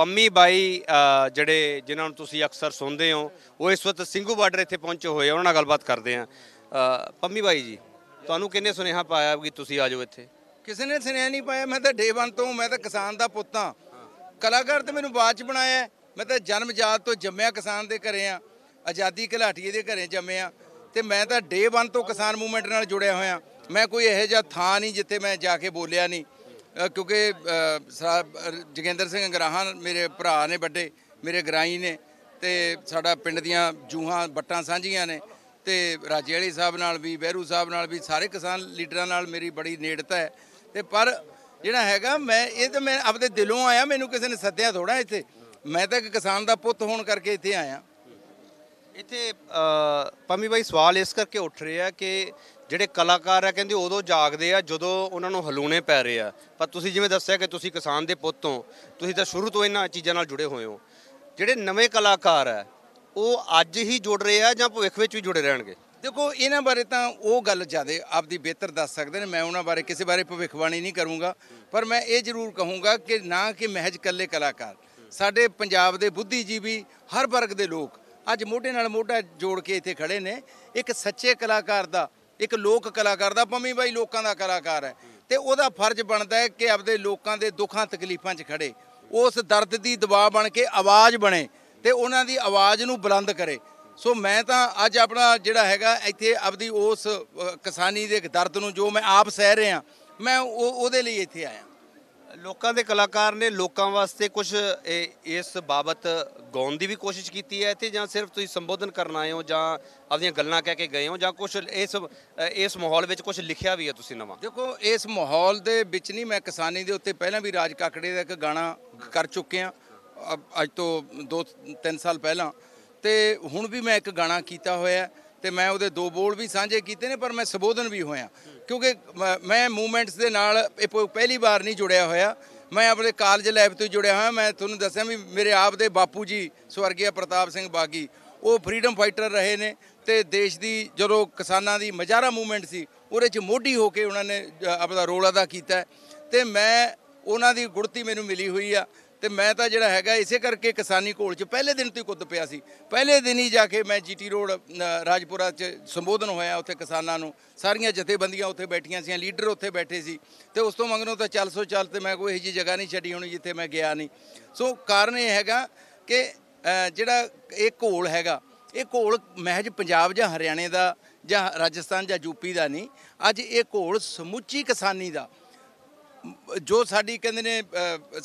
ਪੰਮੀ ਬਾਈ ਜਿਹੜੇ ਜਿਨ੍ਹਾਂ ਨੂੰ ਤੁਸੀਂ ਅਕਸਰ ਸੁਣਦੇ ਹੋ ਉਹ ਇਸ ਵਕਤ ਸਿੰਘੂ ਬਾਰਡਰ ਇੱਥੇ ਪਹੁੰਚੇ ਹੋਏ ਉਹਨਾਂ ਨਾਲ ਗੱਲਬਾਤ ਕਰਦੇ ਆ ਪੰਮੀ ਬਾਈ ਜੀ ਤੁਹਾਨੂੰ ਕਿੰਨੇ ਸੁਨੇਹਾ ਪਾਇਆ ਕਿ ਤੁਸੀਂ ਆ ਜਾਓ ਇੱਥੇ ਕਿਸੇ ਨੇ ਸੁਨੇਹਾ ਨਹੀਂ ਪਾਇਆ ਮੈਂ ਤਾਂ ਡੇਵਨ ਤੋਂ ਮੈਂ ਤਾਂ ਕਿਸਾਨ ਦਾ ਪੁੱਤ ਆ ਕਲਾਕਾਰ ਤੇ ਮੈਨੂੰ ਬਾਅਦ ਚ ਬਣਾਇਆ ਮੈਂ ਤਾਂ ਜਨਮ ਜਾਤ ਤੋਂ ਜੰਮਿਆ ਕਿਸਾਨ ਦੇ ਘਰੇ ਆ ਆਜ਼ਾਦੀ ਘਲਾਟੀਏ ਦੇ ਘਰੇ ਜੰਮਿਆ ਤੇ ਮੈਂ ਤਾਂ ਡੇ ਤੋਂ ਕਿਸਾਨ ਮੂਵਮੈਂਟ ਨਾਲ ਜੁੜਿਆ ਹੋਇਆ ਮੈਂ ਕੋਈ ਇਹੋ ਜਿਹਾ ਥਾਂ ਨਹੀਂ ਜਿੱਥੇ ਮੈਂ ਜਾ ਕੇ ਬੋਲਿਆ ਨਹੀਂ ਕਿਉਂਕਿ ਜਗਿੰਦਰ ਸਿੰਘ ਗਰਾਹਾਂ ਮੇਰੇ ਭਰਾ ਨੇ ਵੱਡੇ ਮੇਰੇ ਗਰਾਈ ਨੇ ਤੇ ਸਾਡਾ ਪਿੰਡ ਦੀਆਂ ਜੂਹਾਂ ਬੱਟਾਂ ਸਾਂਝੀਆਂ ਨੇ ਤੇ ਰਾਜੇ ਵਾਲੀ ਸਾਹਿਬ ਨਾਲ ਵੀ ਬਹਿਰੂ ਸਾਹਿਬ ਨਾਲ ਵੀ ਸਾਰੇ ਕਿਸਾਨ ਲੀਡਰਾਂ ਨਾਲ ਮੇਰੀ ਬੜੀ ਨੇੜਤਾ ਹੈ ਤੇ ਪਰ ਜਿਹੜਾ ਹੈਗਾ ਮੈਂ ਇਹ ਤਾਂ ਮੈਂ ਆਪਦੇ ਦਿਲੋਂ ਆਇਆ ਮੈਨੂੰ ਕਿਸੇ ਨੇ ਸੱਦਿਆ ਥੋੜਾ ਇੱਥੇ ਮੈਂ ਤਾਂ ਇੱਕ ਕਿਸਾਨ ਦਾ ਪੁੱਤ ਹੋਣ ਕਰਕੇ ਇੱਥੇ ਆਇਆ ਇੱਥੇ ਪੰਮੀ ਬਾਈ ਸਵਾਲ ਇਸ ਕਰਕੇ ਉੱਠ ਰਿਹਾ ਕਿ ਜਿਹੜੇ ਕਲਾਕਾਰ ਆ ਕਹਿੰਦੇ ਉਦੋਂ ਜਾਗਦੇ ਆ ਜਦੋਂ ਉਹਨਾਂ ਨੂੰ ਹਲੂਣੇ ਪੈ ਰਹੇ ਆ ਪਰ ਤੁਸੀਂ ਜਿਵੇਂ ਦੱਸਿਆ ਕਿ ਤੁਸੀਂ ਕਿਸਾਨ ਦੇ ਪੁੱਤ ਹੋ ਤੁਸੀਂ ਤਾਂ ਸ਼ੁਰੂ ਤੋਂ ਇਹਨਾਂ ਚੀਜ਼ਾਂ ਨਾਲ ਜੁੜੇ ਹੋਏ ਹੋ ਜਿਹੜੇ ਨਵੇਂ ਕਲਾਕਾਰ ਆ ਉਹ ਅੱਜ ਹੀ ਜੁੜ ਰਹੇ ਆ ਜਾਂ ਭਵਿੱਖ ਵਿੱਚ ਵੀ ਜੁੜੇ ਰਹਿਣਗੇ ਦੇਖੋ ਇਹਨਾਂ ਬਾਰੇ ਤਾਂ ਉਹ ਗੱਲ ਜ਼ਿਆਦਾ ਆਪਦੀ ਬਿਹਤਰ ਦੱਸ ਸਕਦੇ ਨੇ ਮੈਂ ਉਹਨਾਂ ਬਾਰੇ ਕਿਸੇ ਬਾਰੇ ਭਵਿੱਖਬਾਣੀ ਨਹੀਂ ਕਰੂੰਗਾ ਪਰ ਮੈਂ ਇਹ ਜ਼ਰੂਰ ਕਹੂੰਗਾ ਕਿ ਨਾ ਕਿ ਮਹਿਜ ਕੱਲੇ ਕਲਾਕਾਰ ਸਾਡੇ ਪੰਜਾਬ ਦੇ ਬੁੱਧੀਜੀਵੀ ਹਰ ਵਰਗ ਦੇ ਲੋਕ ਅੱਜ ਮੋਢੇ ਨਾਲ ਮੋਢਾ ਜੋੜ ਕੇ ਇੱਥੇ ਖੜੇ ਨੇ ਇੱਕ ਸੱਚੇ ਕਲਾਕਾਰ ਦਾ ਇੱਕ ਲੋਕ ਕਲਾਕਾਰ ਦਾ ਪੰਮੀ ਬਾਈ ਲੋਕਾਂ ਦਾ ਕਲਾਕਾਰ ਹੈ ਤੇ ਉਹਦਾ ਫਰਜ਼ ਬਣਦਾ ਹੈ ਕਿ ਆਪਦੇ ਲੋਕਾਂ ਦੇ ਦੁੱਖਾਂ ਤਕਲੀਫਾਂ 'ਚ ਖੜੇ ਉਸ ਦਰਦ ਦੀ ਦਬਾਅ ਬਣ ਕੇ ਆਵਾਜ਼ ਬਣੇ ਤੇ ਉਹਨਾਂ ਦੀ ਆਵਾਜ਼ ਨੂੰ ਬੁਲੰਦ ਕਰੇ ਸੋ ਮੈਂ ਤਾਂ ਅੱਜ ਆਪਣਾ ਜਿਹੜਾ ਹੈਗਾ ਇੱਥੇ ਆਪਦੀ ਉਸ ਕਿਸਾਨੀ ਦੇ ਦਰਦ ਨੂੰ ਜੋ ਮੈਂ ਆਪ ਸਹਿ ਰਿਹਾ ਮੈਂ ਉਹਦੇ ਲਈ ਇੱਥੇ ਆਇਆ ਲੋਕਾਂ ਦੇ ਕਲਾਕਾਰ ਨੇ ਲੋਕਾਂ ਵਾਸਤੇ ਕੁਝ ਇਸ ਬਾਬਤ ਗਾਉਣ ਦੀ ਵੀ ਕੋਸ਼ਿਸ਼ ਕੀਤੀ ਹੈ ਤੇ ਜਾਂ ਸਿਰਫ ਤੁਸੀਂ ਸੰਬੋਧਨ ਕਰਨ ਆਏ ਹੋ ਜਾਂ ਆਪਣੀਆਂ ਗੱਲਾਂ ਕਹਿ ਕੇ ਗਏ ਹੋ ਜਾਂ ਕੁਝ ਇਸ ਇਸ ਮਾਹੌਲ ਵਿੱਚ ਕੁਝ ਲਿਖਿਆ ਵੀ ਹੈ ਤੁਸੀਂ ਨਵਾਂ ਦੇਖੋ ਇਸ ਮਾਹੌਲ ਦੇ ਵਿੱਚ ਨਹੀਂ ਮੈਂ ਕਿਸਾਨੀ ਦੇ ਉੱਤੇ ਪਹਿਲਾਂ ਵੀ ਰਾਜ ਕਾਕੜੇ ਦਾ ਇੱਕ ਗਾਣਾ ਕਰ ਚੁੱਕੇ ਆ ਅੱਜ ਤੋਂ 2-3 ਸਾਲ ਪਹਿਲਾਂ ਤੇ ਹੁਣ ਵੀ ਮੈਂ ਇੱਕ ਗਾਣਾ ਕੀਤਾ ਹੋਇਆ ਤੇ ਮੈਂ ਉਹਦੇ ਦੋ ਬੋਲ ਵੀ ਸਾਂਝੇ ਕੀਤੇ ਨੇ ਪਰ ਮੈਂ ਸੰਬੋਧਨ ਵੀ ਹੋਇਆ ਕਿਉਂਕਿ ਮੈਂ ਮੂਵਮੈਂਟਸ ਦੇ ਨਾਲ ਪਹਿਲੀ ਵਾਰ ਨਹੀਂ ਜੁੜਿਆ ਹੋਇਆ ਮੈਂ ਆਪਣੇ ਕਾਲਜ ਲੈਬ ਤੋਂ ਜੁੜਿਆ ਹੋਇਆ ਮੈਂ ਤੁਹਾਨੂੰ ਦੱਸਿਆ ਵੀ ਮੇਰੇ ਆਪ ਦੇ ਬਾਪੂ ਜੀ ਸਵਰਗੀ ਪ੍ਰਤਾਪ ਸਿੰਘ ਬਾਗੀ ਉਹ ਫਰੀडम ਫਾਈਟਰ ਰਹੇ ਨੇ ਤੇ ਦੇਸ਼ ਦੀ ਜਦੋਂ ਕਿਸਾਨਾਂ ਦੀ ਮਜਾਰਾ ਮੂਵਮੈਂਟ ਸੀ ਉਹਦੇ 'ਚ ਮੋਢੀ ਹੋ ਕੇ ਉਹਨਾਂ ਨੇ ਆਪਣਾ ਰੋਲ ਅਦਾ ਕੀਤਾ ਤੇ ਮੈਂ ਉਹਨਾਂ ਦੀ ਗੁੜਤੀ ਮੈਨੂੰ ਮਿਲੀ ਹੋਈ ਆ ਤੇ ਮੈਂ ਤਾਂ ਜਿਹੜਾ ਹੈਗਾ ਇਸੇ ਕਰਕੇ ਕਿਸਾਨੀ ਕੋਲ 'ਚ ਪਹਿਲੇ ਦਿਨ ਤੋਂ ਕੁੱਦ ਪਿਆ ਸੀ ਪਹਿਲੇ ਦਿਨ ਹੀ ਜਾ ਕੇ ਮੈਂ ਜੀਟੀ ਰੋਡ ਰਾਜਪੁਰਾ 'ਚ ਸੰਬੋਧਨ ਹੋਇਆ ਉੱਥੇ ਕਿਸਾਨਾਂ ਨੂੰ ਸਾਰੀਆਂ ਜਥੇਬੰਦੀਆਂ ਉੱਥੇ ਬੈਠੀਆਂ ਸੀ ਲੀਡਰ ਉੱਥੇ ਬੈਠੇ ਸੀ ਤੇ ਉਸ ਤੋਂ ਮੰਗਣੋਂ ਤਾਂ ਚੱਲ ਸੋ ਚੱਲ ਤੇ ਮੈਂ ਕੋਈ ਇਹ ਜੀ ਜਗ੍ਹਾ ਨਹੀਂ ਛੱਡੀ ਹੋਣੀ ਜਿੱਥੇ ਮੈਂ ਗਿਆ ਨਹੀਂ ਸੋ ਕਾਰਨ ਇਹ ਹੈਗਾ ਕਿ ਜਿਹੜਾ ਇਹ ਘੋਲ ਹੈਗਾ ਇਹ ਘੋਲ ਮਹਿਜ ਪੰਜਾਬ ਜਾਂ ਹਰਿਆਣੇ ਦਾ ਜਾਂ ਰਾਜਸਥਾਨ ਜਾਂ ਯੂਪੀ ਦਾ ਨਹੀਂ ਅੱਜ ਇਹ ਘੋਲ ਸਮੁੱਚੀ ਕਿਸਾਨੀ ਦਾ ਜੋ ਸਾਡੀ ਕਹਿੰਦੇ ਨੇ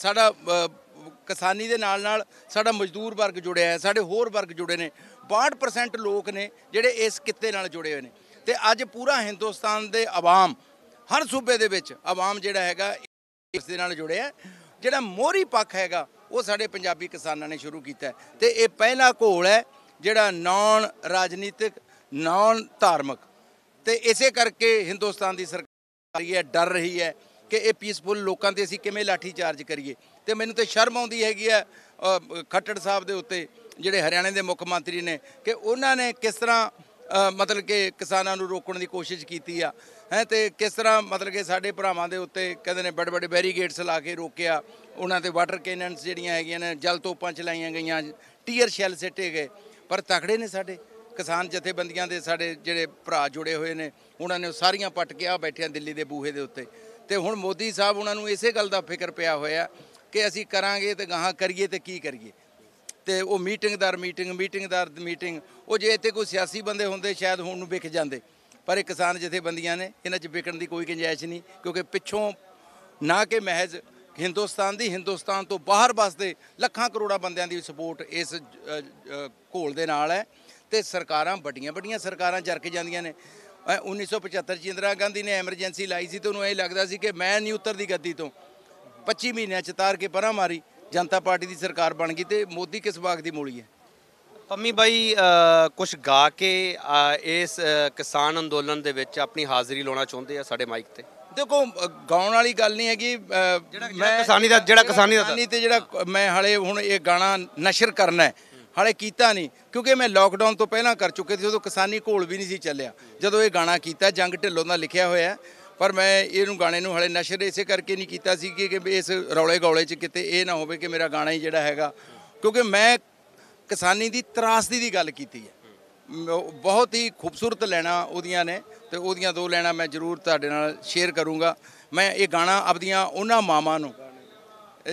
ਸਾਡਾ ਕਿਸਾਨੀ ਦੇ ਨਾਲ ਨਾਲ ਸਾਡਾ ਮਜ਼ਦੂਰ ਵਰਗ ਜੁੜਿਆ ਹੈ ਸਾਡੇ ਹੋਰ ਵਰਗ ਜੁੜੇ ਨੇ 62% ਲੋਕ ਨੇ ਜਿਹੜੇ ਇਸ ਕਿੱਤੇ ਨਾਲ ਜੁੜੇ ਹੋਏ ਨੇ ਤੇ ਅੱਜ ਪੂਰਾ ਹਿੰਦੁਸਤਾਨ ਦੇ ਆਵਾਮ ਹਰ ਸੂਬੇ ਦੇ ਵਿੱਚ ਆਵਾਮ ਜਿਹੜਾ ਹੈਗਾ ਇਸ ਦੇ ਨਾਲ ਜੁੜਿਆ ਜਿਹੜਾ ਮੋਹਰੀ ਪੱਖ ਹੈਗਾ ਉਹ ਸਾਡੇ ਪੰਜਾਬੀ ਕਿਸਾਨਾਂ ਨੇ ਸ਼ੁਰੂ ਕੀਤਾ ਤੇ ਇਹ ਪਹਿਲਾ ਘੋਲ ਹੈ ਜਿਹੜਾ ਨਾਨ ਰਾਜਨੀਤਿਕ ਨਾਨ ਧਾਰਮਿਕ ਤੇ ਇਸੇ ਕਰਕੇ ਹਿੰਦੁਸਤਾਨ ਦੀ ਸਰਕਾਰ ਹੈ ਡਰ ਰਹੀ ਹੈ ਕਿ ਇਹ ਪੀਸਫੁਲ ਲੋਕਾਂ ਤੇ ਅਸੀਂ ਕਿਵੇਂ ਲਾਠੀ ਚਾਰਜ ਕਰੀਏ ਤੇ ਮੈਨੂੰ ਤੇ ਸ਼ਰਮ ਆਉਂਦੀ ਹੈਗੀ ਆ ਖੱਟੜ ਸਾਹਿਬ ਦੇ ਉੱਤੇ ਜਿਹੜੇ ਹਰਿਆਣੇ ਦੇ ਮੁੱਖ ਮੰਤਰੀ ਨੇ ਕਿ ਉਹਨਾਂ ਨੇ ਕਿਸ ਤਰ੍ਹਾਂ ਮਤਲਬ ਕਿ ਕਿਸਾਨਾਂ ਨੂੰ ਰੋਕਣ ਦੀ ਕੋਸ਼ਿਸ਼ ਕੀਤੀ ਆ ਹੈ ਤੇ ਕਿਸ ਤਰ੍ਹਾਂ ਮਤਲਬ ਕਿ ਸਾਡੇ ਭਰਾਵਾਂ ਦੇ ਉੱਤੇ ਕਹਿੰਦੇ ਨੇ ਬੜੇ ਬੜੇ ਬੈਰੀਗੇਟਸ ਲਾ ਕੇ ਰੋਕਿਆ ਉਹਨਾਂ ਤੇ ਵਾਟਰ ਕੈਨਨਸ ਜਿਹੜੀਆਂ ਹੈਗੀਆਂ ਨੇ ਜਲ ਤੋਪਾਂ ਚਲਾਈਆਂ ਗਈਆਂ ਟੀਅਰ ਸ਼ੈਲ ਸਿੱਟੇ ਗਏ ਪਰ ਤਕੜੇ ਨੇ ਸਾਡੇ ਕਿਸਾਨ ਜਥੇਬੰਦੀਆਂ ਦੇ ਸਾਡੇ ਜਿਹੜੇ ਭਰਾ ਜੁੜੇ ਹੋਏ ਨੇ ਉਹਨਾਂ ਨੇ ਸਾਰੀਆਂ ਪੱਟ ਕੇ ਆ ਬੈਠਿਆ ਦਿੱਲੀ ਦੇ ਬੂਹੇ ਦੇ ਉੱਤੇ ਤੇ ਹੁਣ ਮੋਦੀ ਸਾਹਿਬ ਉਹਨਾਂ ਨੂੰ ਇਸੇ ਗੱਲ ਦਾ ਫਿਕਰ ਪਿਆ ਹੋਇਆ ਕਿ ਅਸੀਂ ਕਰਾਂਗੇ ਤੇ ਗਾਹਾਂ ਕਰੀਏ ਤੇ ਕੀ ਕਰੀਏ ਤੇ ਉਹ ਮੀਟਿੰਗ ਦਰ ਮੀਟਿੰਗ ਮੀਟਿੰਗ ਦਰ ਮੀਟਿੰਗ ਉਹ ਜੇ ਇੱਥੇ ਕੋਈ ਸਿਆਸੀ ਬੰਦੇ ਹੁੰਦੇ ਸ਼ਾਇਦ ਹੁਣ ਨੂੰ ਵਿਕ ਜਾਂਦੇ ਪਰ ਇਹ ਕਿਸਾਨ ਬੰਦੀਆਂ ਨੇ ਇਹਨਾਂ 'ਚ ਵਿਕਣ ਦੀ ਕੋਈ ਗੁੰਜਾਇਸ਼ ਨਹੀਂ ਕਿਉਂਕਿ ਪਿੱਛੋਂ ਨਾ ਕਿ ਮਹਿਜ਼ ਹਿੰਦੁਸਤਾਨ ਦੀ ਹਿੰਦੁਸਤਾਨ ਤੋਂ ਬਾਹਰ ਵਸਦੇ ਲੱਖਾਂ ਕਰੋੜਾਂ ਬੰਦਿਆਂ ਦੀ ਸਪੋਰਟ ਇਸ ਘੋਲ ਦੇ ਨਾਲ ਹੈ ਤੇ ਸਰਕਾਰਾਂ ਵੱਡੀਆਂ ਵੱਡੀਆਂ ਸਰਕਾਰਾਂ ਜਰਕ ਜਾਂਦੀਆਂ ਨੇ 1975 ਚ ਇੰਦਰਾ ਗਾਂਧੀ ਨੇ ਐਮਰਜੈਂਸੀ ਲਾਈ ਸੀ ਤੇ ਉਹਨੂੰ ਇਹ ਲੱਗਦਾ ਸੀ ਕਿ ਮੈਂ ਨਹੀਂ ਉਤਰਦੀ ਗੱਦੀ ਤੋਂ 25 ਮਹੀਨਿਆਂ ਚ ਤਾਰ ਕੇ ਪਰਾਂ ਮਾਰੀ ਜਨਤਾ ਪਾਰਟੀ ਦੀ ਸਰਕਾਰ ਬਣ ਗਈ ਤੇ ਮੋਦੀ ਕਿਸ ਬਾਗ ਦੀ ਮੂਲੀ ਹੈ ਪੰਮੀ ਬਾਈ ਕੁਝ ਗਾ ਕੇ ਇਸ ਕਿਸਾਨ ਅੰਦੋਲਨ ਦੇ ਵਿੱਚ ਆਪਣੀ ਹਾਜ਼ਰੀ ਲਾਉਣਾ ਚਾਹੁੰਦੇ ਆ ਸਾਡੇ ਮਾਈਕ ਤੇ ਦੇਖੋ ਗਾਉਣ ਵਾਲੀ ਗੱਲ ਨਹੀਂ ਹੈਗੀ ਜਿਹੜਾ ਕਿਸਾਨੀ ਦਾ ਜਿਹੜਾ ਕਿਸਾਨੀ ਦਾ ਨਹੀਂ ਤੇ ਜਿਹੜਾ ਮੈਂ ਹਲੇ ਹੁਣ ਇਹ ਗਾਣਾ ਨਸ਼ਰ ਕਰਨਾ ਹੈ ਹਾਲੇ ਕੀਤਾ ਨਹੀਂ ਕਿਉਂਕਿ ਮੈਂ ਲਾਕਡਾਊਨ ਤੋਂ ਪਹਿਲਾਂ ਕਰ ਚੁੱਕੇ ਸੀ ਉਦੋਂ ਕਿਸਾਨੀ ਘੋਲ ਵੀ ਨਹੀਂ ਸੀ ਚੱਲਿਆ ਜਦੋਂ ਇਹ ਗਾਣਾ ਕੀਤਾ ਜੰਗ ਢਿੱਲੋਂ ਦਾ ਲਿਖਿਆ ਹੋਇਆ ਪਰ ਮੈਂ ਇਹਨੂੰ ਗਾਣੇ ਨੂੰ ਹਲੇ ਨਸ਼ਰ ਇਸੇ ਕਰਕੇ ਨਹੀਂ ਕੀਤਾ ਸੀ ਕਿ ਇਸ ਰੌਲੇ ਗੌਲੇ 'ਚ ਕਿਤੇ ਇਹ ਨਾ ਹੋਵੇ ਕਿ ਮੇਰਾ ਗਾਣਾ ਹੀ ਜਿਹੜਾ ਹੈਗਾ ਕਿਉਂਕਿ ਮੈਂ ਕਿਸਾਨੀ ਦੀ ਤਰਾਸਦੀ ਦੀ ਗੱਲ ਕੀਤੀ ਹੈ ਬਹੁਤ ਹੀ ਖੂਬਸੂਰਤ ਲੈਣਾ ਉਹਦੀਆਂ ਨੇ ਤੇ ਉਹਦੀਆਂ ਦੋ ਲੈਣਾ ਮੈਂ ਜ਼ਰੂਰ ਤੁਹਾਡੇ ਨਾਲ ਸ਼ੇਅਰ ਕਰੂੰਗਾ ਮੈਂ ਇਹ ਗਾਣਾ ਆਪਦੀਆਂ ਉਹਨਾਂ ਮਾਮਾ ਨੂੰ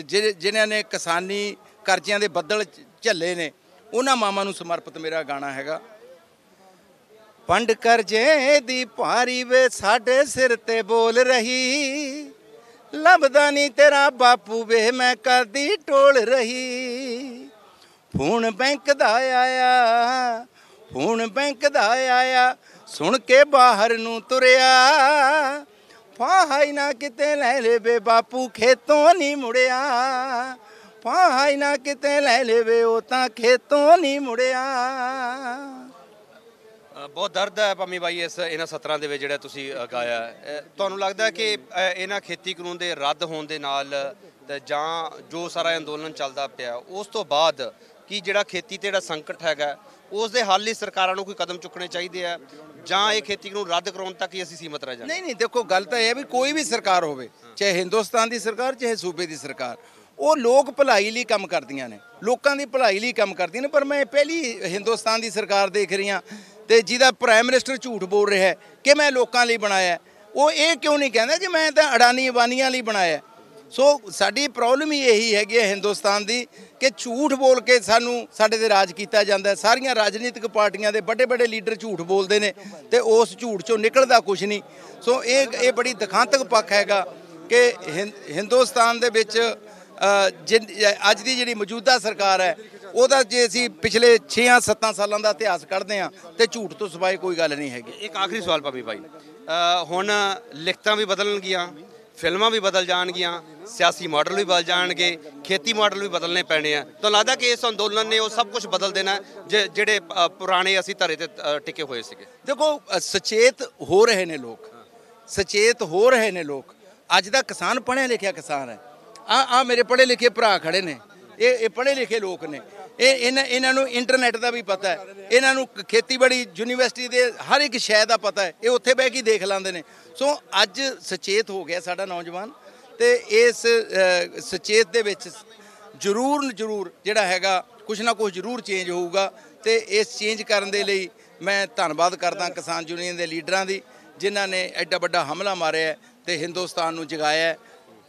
ਜਿਨ੍ਹਾਂ ਨੇ ਕਿਸਾਨੀ ਕਰਜ਼ਿਆਂ ਦੇ ਬੱਦਲ ਝੱਲੇ ਨੇ ਉਹਨਾਂ ਮਾਮਾ ਨੂੰ ਸਮਰਪਿਤ ਮੇਰਾ ਗਾਣਾ ਹੈਗਾ ਪੰਡ ਕਰ ਜੇ ਦੀ ਭਾਰੀ ਵੇ ਸਾਡੇ ਸਿਰ ਤੇ ਬੋਲ ਰਹੀ ਲੱਭਦਾ ਨਹੀਂ ਤੇਰਾ ਬਾਪੂ ਵੇ ਮੈਂ ਕਰਦੀ ਟੋਲ ਰਹੀ ਫੋਨ ਬੈਂਕ ਦਾ ਆਇਆ ਫੋਨ ਬੈਂਕ ਦਾ ਆਇਆ ਸੁਣ ਕੇ ਬਾਹਰ ਨੂੰ ਤੁਰਿਆ ਫਾਹਾਈ ਨਾ ਕਿਤੇ ਲੈ ਲੈ ਬੇ ਬਾਪੂ ਖੇਤੋਂ ਨਹੀਂ ਮੁੜਿਆ ਪਾਈ ਨਾ ਕਿਤੇ ਲੈ ਲਵੇ ਉਹ ਤਾਂ ਖੇਤੋਂ ਨਹੀਂ ਮੁੜਿਆ ਬਹੁਤ ਦਰਦ ਹੈ ਪੰਮੀ ਬਾਈ ਇਸ ਇਹਨਾਂ ਸਤਰਾਂ ਦੇ ਵਿੱਚ ਜਿਹੜਾ ਤੁਸੀਂ ਗਾਇਆ ਤੁਹਾਨੂੰ ਲੱਗਦਾ ਕਿ ਇਹਨਾਂ ਖੇਤੀ ਕਾਨੂੰਨ ਦੇ ਰੱਦ ਹੋਣ ਦੇ ਨਾਲ ਜਾਂ ਜੋ ਸਾਰਾ ਅੰਦੋਲਨ ਚੱਲਦਾ ਪਿਆ ਉਸ ਤੋਂ ਬਾਅਦ ਕੀ ਜਿਹੜਾ ਖੇਤੀ ਤੇ ਜਿਹੜਾ ਸੰਕਟ ਹੈਗਾ ਉਸ ਦੇ ਹੱਲ ਲਈ ਸਰਕਾਰਾਂ ਨੂੰ ਕੋਈ ਕਦਮ ਚੁੱਕਣੇ ਚਾਹੀਦੇ ਆ ਜਾਂ ਇਹ ਖੇਤੀ ਨੂੰ ਰੱਦ ਕਰਾਉਣ ਤੱਕ ਹੀ ਅਸੀਂ ਸੀਮਤ ਰਹਿ ਜਾਣਾ ਨਹੀਂ ਨਹੀਂ ਦੇਖੋ ਗੱਲ ਤਾਂ ਇਹ ਹੈ ਵੀ ਕੋਈ ਵੀ ਸਰਕਾਰ ਹੋਵੇ ਚਾਹੇ ਹਿੰਦੁਸਤਾਨ ਦੀ ਸਰਕਾਰ ਚਾਹੇ ਸੂਬੇ ਦੀ ਸਰਕਾਰ ਉਹ ਲੋਕ ਭਲਾਈ ਲਈ ਕੰਮ ਕਰਦੀਆਂ ਨੇ ਲੋਕਾਂ ਦੀ ਭਲਾਈ ਲਈ ਕੰਮ ਕਰਦੀਆਂ ਨੇ ਪਰ ਮੈਂ ਪਹਿਲੀ ਹਿੰਦੁਸਤਾਨ ਦੀ ਸਰਕਾਰ ਦੇਖ ਰਹੀ ਹਾਂ ਤੇ ਜਿਹਦਾ ਪ੍ਰਾਈਮ ਮਿਨਿਸਟਰ ਝੂਠ ਬੋਲ ਰਿਹਾ ਹੈ ਕਿ ਮੈਂ ਲੋਕਾਂ ਲਈ ਬਣਾਇਆ ਉਹ ਇਹ ਕਿਉਂ ਨਹੀਂ ਕਹਿੰਦਾ ਕਿ ਮੈਂ ਤਾਂ ਅਡਾਨੀ ਅਬਾਨੀਆਂ ਲਈ ਬਣਾਇਆ ਸੋ ਸਾਡੀ ਪ੍ਰੋਬਲਮ ਹੀ ਇਹੀ ਹੈਗੀ ਹੈ ਹਿੰਦੁਸਤਾਨ ਦੀ ਕਿ ਝੂਠ ਬੋਲ ਕੇ ਸਾਨੂੰ ਸਾਡੇ ਤੇ ਰਾਜ ਕੀਤਾ ਜਾਂਦਾ ਸਾਰੀਆਂ ਰਾਜਨੀਤਿਕ ਪਾਰਟੀਆਂ ਦੇ ਵੱਡੇ ਵੱਡੇ ਲੀਡਰ ਝੂਠ ਬੋਲਦੇ ਨੇ ਤੇ ਉਸ ਝੂਠ ਚੋਂ ਨਿਕਲਦਾ ਕੁਝ ਨਹੀਂ ਸੋ ਇਹ ਇਹ ਬੜੀ ਦਿਖਾਂਤਕ ਪੱਖ ਹੈਗਾ ਕਿ ਹਿੰਦੁਸਤਾਨ ਦੇ ਵਿੱਚ ਅੱਜ ਦੀ ਜਿਹੜੀ ਮੌਜੂਦਾ ਸਰਕਾਰ ਹੈ ਉਹਦਾ ਜੇ ਅਸੀਂ ਪਿਛਲੇ 6-7 ਸਾਲਾਂ ਦਾ ਇਤਿਹਾਸ ਕੱਢਦੇ ਆ ਤੇ ਝੂਠ ਤੋਂ ਸਿਵਾਏ ਕੋਈ ਗੱਲ ਨਹੀਂ ਹੈਗੀ ਇੱਕ ਆਖਰੀ ਸਵਾਲ ਪਾਪੀ ਭਾਈ ਹੁਣ ਲਿਖਤਾਂ ਵੀ ਬਦਲਣਗੀਆਂ ਫਿਲਮਾਂ ਵੀ ਬਦਲ ਜਾਣਗੀਆਂ ਸਿਆਸੀ ਮਾਡਲ ਵੀ ਬਦਲ ਜਾਣਗੇ ਖੇਤੀ ਮਾਡਲ ਵੀ ਬਦਲਨੇ ਪੈਣੇ ਆ ਤਾਂ ਲੱਗਦਾ ਕਿ ਇਸ ਅੰਦੋਲਨ ਨੇ ਉਹ ਸਭ ਕੁਝ ਬਦਲ ਦੇਣਾ ਜਿਹੜੇ ਪੁਰਾਣੇ ਅਸੀਂ ਧਰੇ ਤੇ ਟਿਕੇ ਹੋਏ ਸੀਗੇ ਦੇਖੋ ਸਚੇਤ ਹੋ ਰਹੇ ਨੇ ਲੋਕ ਸਚੇਤ ਹੋ ਰਹੇ ਨੇ ਲੋਕ ਅੱਜ ਦਾ ਕਿਸਾਨ ਪੜਿਆ ਲਿਖਿਆ ਕਿਸਾਨ ਹੈ ਆ ਆ ਮੇਰੇ ਪੜ੍ਹੇ ਲਿਖੇ ਭਰਾ ਖੜੇ ਨੇ ਇਹ ਇਹ ਪੜ੍ਹੇ ਲਿਖੇ ਲੋਕ ਨੇ ਇਹ ਇਹਨਾਂ ਇਹਨਾਂ ਨੂੰ ਇੰਟਰਨੈਟ ਦਾ ਵੀ ਪਤਾ ਹੈ ਇਹਨਾਂ ਨੂੰ ਖੇਤੀਬਾੜੀ ਯੂਨੀਵਰਸਿਟੀ ਦੇ ਹਰ ਇੱਕ ਸ਼ੈ ਦਾ ਪਤਾ ਹੈ ਇਹ ਉੱਥੇ ਬਹਿ ਕੇ ਦੇਖ ਲੈਂਦੇ ਨੇ ਸੋ ਅੱਜ ਸੁਚੇਤ ਹੋ ਗਿਆ ਸਾਡਾ ਨੌਜਵਾਨ ਤੇ ਇਸ ਸੁਚੇਤ ਦੇ ਵਿੱਚ ਜ਼ਰੂਰ ਜ਼ਰੂਰ ਜਿਹੜਾ ਹੈਗਾ ਕੁਝ ਨਾ ਕੁਝ ਜ਼ਰੂਰ ਚੇਂਜ ਹੋਊਗਾ ਤੇ ਇਸ ਚੇਂਜ ਕਰਨ ਦੇ ਲਈ ਮੈਂ ਧੰਨਵਾਦ ਕਰਦਾ ਕਿਸਾਨ ਯੂਨੀਅਨ ਦੇ ਲੀਡਰਾਂ ਦੀ ਜਿਨ੍ਹਾਂ ਨੇ ਐਡਾ ਵੱਡਾ ਹਮਲਾ ਮਾਰਿਆ ਤੇ ਹਿੰਦੁਸਤਾਨ ਨੂੰ ਜਗਾਇਆ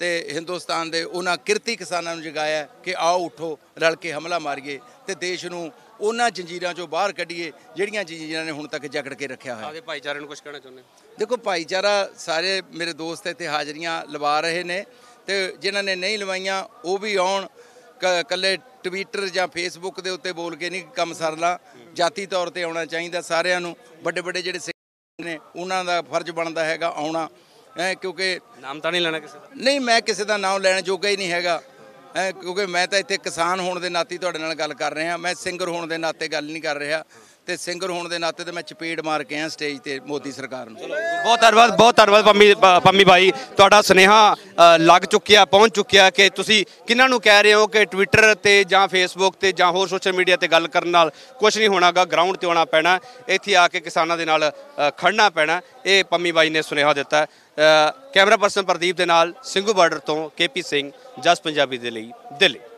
ਤੇ ਹਿੰਦੁਸਤਾਨ ਦੇ ਉਹਨਾਂ ਕਿਰਤੀ ਕਿਸਾਨਾਂ ਨੂੰ ਜਗਾਇਆ ਕਿ ਆਓ ਉਠੋ ਰਲ ਕੇ ਹਮਲਾ ਮਾਰੀਏ ਤੇ ਦੇਸ਼ ਨੂੰ ਉਹਨਾਂ ਜੰਜੀਰਾਂ ਚੋਂ ਬਾਹਰ ਕੱਢੀਏ ਜਿਹੜੀਆਂ ਜੰਜੀਰਾਂ ਨੇ ਹੁਣ ਤੱਕ ਜਕੜ ਕੇ ਰੱਖਿਆ ਹੋਇਆ ਆਦੇ ਭਾਈਚਾਰੇ ਨੂੰ ਕੁਝ ਕਹਿਣਾ ਚਾਹੁੰਦੇ ਦੇਖੋ ਭਾਈਚਾਰਾ ਸਾਰੇ ਮੇਰੇ ਦੋਸਤ ਇੱਥੇ ਹਾਜ਼ਰੀਆਂ ਲਵਾ ਰਹੇ ਨੇ ਤੇ ਜਿਨ੍ਹਾਂ ਨੇ ਨਹੀਂ ਲਵਾਈਆਂ ਉਹ ਵੀ ਆਉਣ ਕੱਲੇ ਟਵਿੱਟਰ ਜਾਂ ਫੇਸਬੁੱਕ ਦੇ ਉੱਤੇ ਬੋਲ ਕੇ ਨਹੀਂ ਕੰਮ ਸਰਦਾ ਜਾਤੀ ਤੌਰ ਤੇ ਆਉਣਾ ਚਾਹੀਦਾ ਸਾਰਿਆਂ ਨੂੰ ਵੱਡੇ ਵੱਡੇ ਜਿਹੜੇ ਨੇ ਉਹਨਾਂ ਦਾ ਫਰਜ਼ ਬਣਦਾ ਹੈਗਾ ਆਉਣਾ ਹੈ ਕਿਉਂਕਿ ਨਾਮ ਤਾਂ ਨਹੀਂ ਲੈਣਾ ਕਿਸੇ ਦਾ ਨਹੀਂ ਮੈਂ ਕਿਸੇ ਦਾ ਨਾਮ ਲੈਣ ਜੋਗਾ ਹੀ ਨਹੀਂ ਹੈਗਾ ਹੈ ਕਿਉਂਕਿ ਮੈਂ ਤਾਂ ਇੱਥੇ ਕਿਸਾਨ ਹੋਣ ਦੇ ਨਾਤੇ ਤੁਹਾਡੇ ਨਾਲ ਗੱਲ ਕਰ ਰਿਹਾ ਮੈਂ ਸਿੰਗਰ ਹੋਣ ਦੇ ਨਾਤੇ ਗੱਲ ਨਹੀਂ ਕਰ ਰਿਹਾ ਤੇ ਸਿੰਗਰ ਹੋਣ ਦੇ ਨਾਤੇ ਤੇ ਮੈਂ ਚਪੇੜ ਮਾਰ ਕੇ ਆ ਸਟੇਜ ਤੇ ਮੋਦੀ ਸਰਕਾਰ ਨੂੰ ਬਹੁਤ ਧੰਨਵਾਦ ਬਹੁਤ ਧੰਨਵਾਦ ਪੰਮੀ ਪੰਮੀ ਭਾਈ ਤੁਹਾਡਾ ਸੁਨੇਹਾ ਲੱਗ ਚੁੱਕਿਆ ਪਹੁੰਚ ਚੁੱਕਿਆ ਕਿ ਤੁਸੀਂ ਕਿਹਨਾਂ ਨੂੰ ਕਹਿ ਰਹੇ ਹੋ ਕਿ ਟਵਿੱਟਰ ਤੇ ਜਾਂ ਫੇਸਬੁੱਕ ਤੇ ਜਾਂ ਹੋਰ ਸੋਸ਼ਲ ਮੀਡੀਆ ਤੇ ਗੱਲ ਕਰਨ ਨਾਲ ਕੁਝ ਨਹੀਂ ਹੋਣਾਗਾ ਗਰਾਊਂਡ ਤੇ ਆਉਣਾ ਪੈਣਾ ਇੱਥੇ ਆ ਕੇ ਕਿਸਾਨਾਂ ਦੇ ਨਾਲ ਖੜਨਾ ਪੈਣਾ ਇਹ ਪੰਮੀ ਭਾਈ ਨੇ ਸੁਨੇਹਾ ਦਿੱਤਾ ਕੈਮਰਾ ਪਰਸਨ ਪ੍ਰਦੀਪ ਦੇ ਨਾਲ ਸਿੰਘੂ ਬਾਰਡਰ ਤੋਂ ਕੇਪੀ ਸਿੰਘ ਜਸ ਪੰਜਾਬੀ ਦੇ ਲਈ ਦਿੱਲੀ